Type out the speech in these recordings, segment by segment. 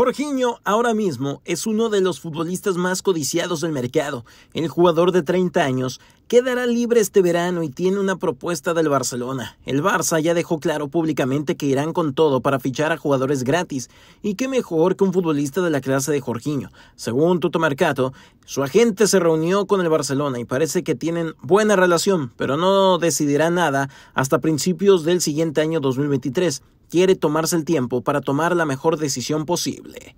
Jorginho ahora mismo es uno de los futbolistas más codiciados del mercado. El jugador de 30 años quedará libre este verano y tiene una propuesta del Barcelona. El Barça ya dejó claro públicamente que irán con todo para fichar a jugadores gratis y qué mejor que un futbolista de la clase de Jorginho. Según Tuto su agente se reunió con el Barcelona y parece que tienen buena relación, pero no decidirá nada hasta principios del siguiente año 2023 quiere tomarse el tiempo para tomar la mejor decisión posible.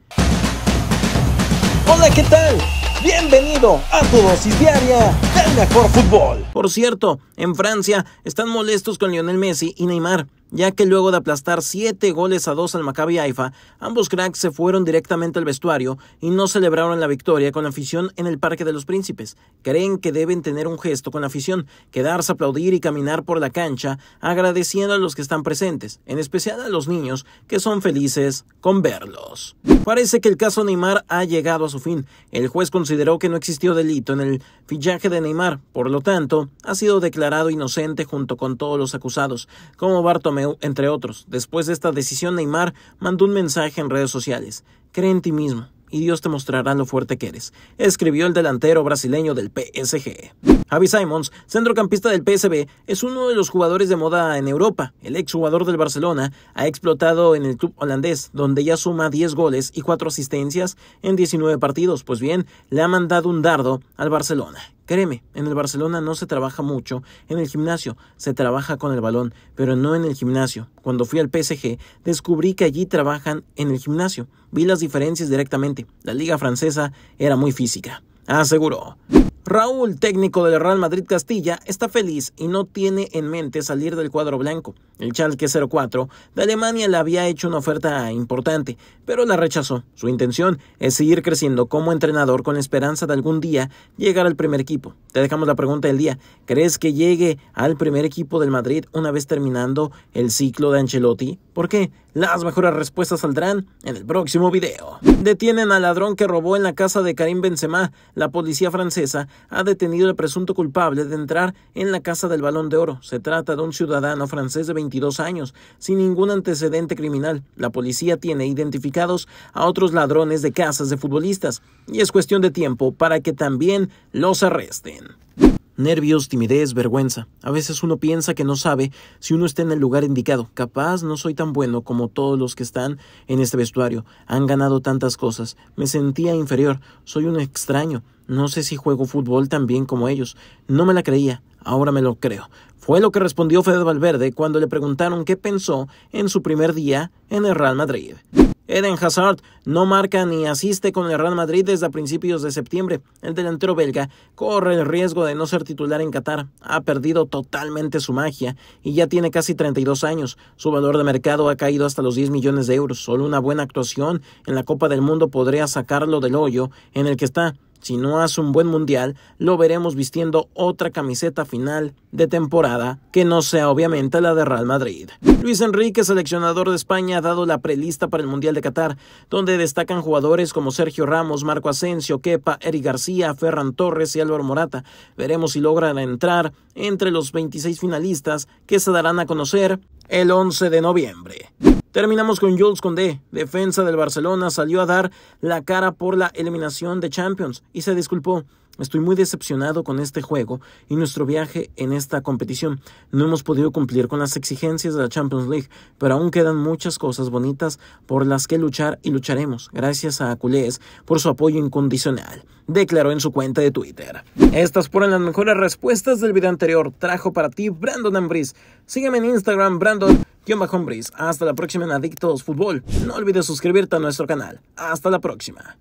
Hola, ¿qué tal? Bienvenido a tu dosis diaria del mejor fútbol. Por cierto, en Francia están molestos con Lionel Messi y Neymar ya que luego de aplastar 7 goles a 2 al Maccabi Haifa, ambos cracks se fueron directamente al vestuario y no celebraron la victoria con afición en el Parque de los Príncipes. Creen que deben tener un gesto con afición, quedarse a aplaudir y caminar por la cancha agradeciendo a los que están presentes, en especial a los niños que son felices con verlos. Parece que el caso Neymar ha llegado a su fin. El juez consideró que no existió delito en el fillaje de Neymar, por lo tanto, ha sido declarado inocente junto con todos los acusados, como Bartomeu entre otros. Después de esta decisión, Neymar mandó un mensaje en redes sociales. Cree en ti mismo y Dios te mostrará lo fuerte que eres, escribió el delantero brasileño del PSG. Javi Simons, centrocampista del PSB, es uno de los jugadores de moda en Europa. El exjugador del Barcelona ha explotado en el club holandés, donde ya suma 10 goles y 4 asistencias en 19 partidos. Pues bien, le ha mandado un dardo al Barcelona, Créeme, en el Barcelona no se trabaja mucho en el gimnasio, se trabaja con el balón, pero no en el gimnasio. Cuando fui al PSG, descubrí que allí trabajan en el gimnasio. Vi las diferencias directamente. La liga francesa era muy física. Aseguró. Raúl, técnico del Real Madrid Castilla, está feliz y no tiene en mente salir del cuadro blanco. El chalke 04 de Alemania le había hecho una oferta importante, pero la rechazó. Su intención es seguir creciendo como entrenador con la esperanza de algún día llegar al primer equipo. Te dejamos la pregunta del día. ¿Crees que llegue al primer equipo del Madrid una vez terminando el ciclo de Ancelotti? ¿Por qué? Las mejores respuestas saldrán en el próximo video. Detienen al ladrón que robó en la casa de Karim Benzema. La policía francesa ha detenido al presunto culpable de entrar en la Casa del Balón de Oro. Se trata de un ciudadano francés de 22 años, sin ningún antecedente criminal. La policía tiene identificados a otros ladrones de casas de futbolistas y es cuestión de tiempo para que también los arresten. Nervios, timidez, vergüenza. A veces uno piensa que no sabe si uno está en el lugar indicado. Capaz no soy tan bueno como todos los que están en este vestuario. Han ganado tantas cosas. Me sentía inferior. Soy un extraño. No sé si juego fútbol tan bien como ellos. No me la creía. Ahora me lo creo. Fue lo que respondió Fede Valverde cuando le preguntaron qué pensó en su primer día en el Real Madrid. Eden Hazard no marca ni asiste con el Real Madrid desde principios de septiembre. El delantero belga corre el riesgo de no ser titular en Qatar. Ha perdido totalmente su magia y ya tiene casi 32 años. Su valor de mercado ha caído hasta los 10 millones de euros. Solo una buena actuación en la Copa del Mundo podría sacarlo del hoyo en el que está. Si no hace un buen mundial, lo veremos vistiendo otra camiseta final de temporada que no sea obviamente la de Real Madrid. Luis Enrique, seleccionador de España, ha dado la prelista para el Mundial de Qatar, donde destacan jugadores como Sergio Ramos, Marco Asensio, Kepa, Eric García, Ferran Torres y Álvaro Morata. Veremos si logran entrar entre los 26 finalistas que se darán a conocer el 11 de noviembre. Terminamos con Jules Condé, defensa del Barcelona, salió a dar la cara por la eliminación de Champions y se disculpó. Estoy muy decepcionado con este juego y nuestro viaje en esta competición. No hemos podido cumplir con las exigencias de la Champions League, pero aún quedan muchas cosas bonitas por las que luchar y lucharemos. Gracias a Culés por su apoyo incondicional, declaró en su cuenta de Twitter. Estas fueron las mejores respuestas del video anterior. Trajo para ti Brandon Ambris. Sígueme en Instagram, Brandon. Hombres. Hasta la próxima en Adictos Fútbol. No olvides suscribirte a nuestro canal. Hasta la próxima.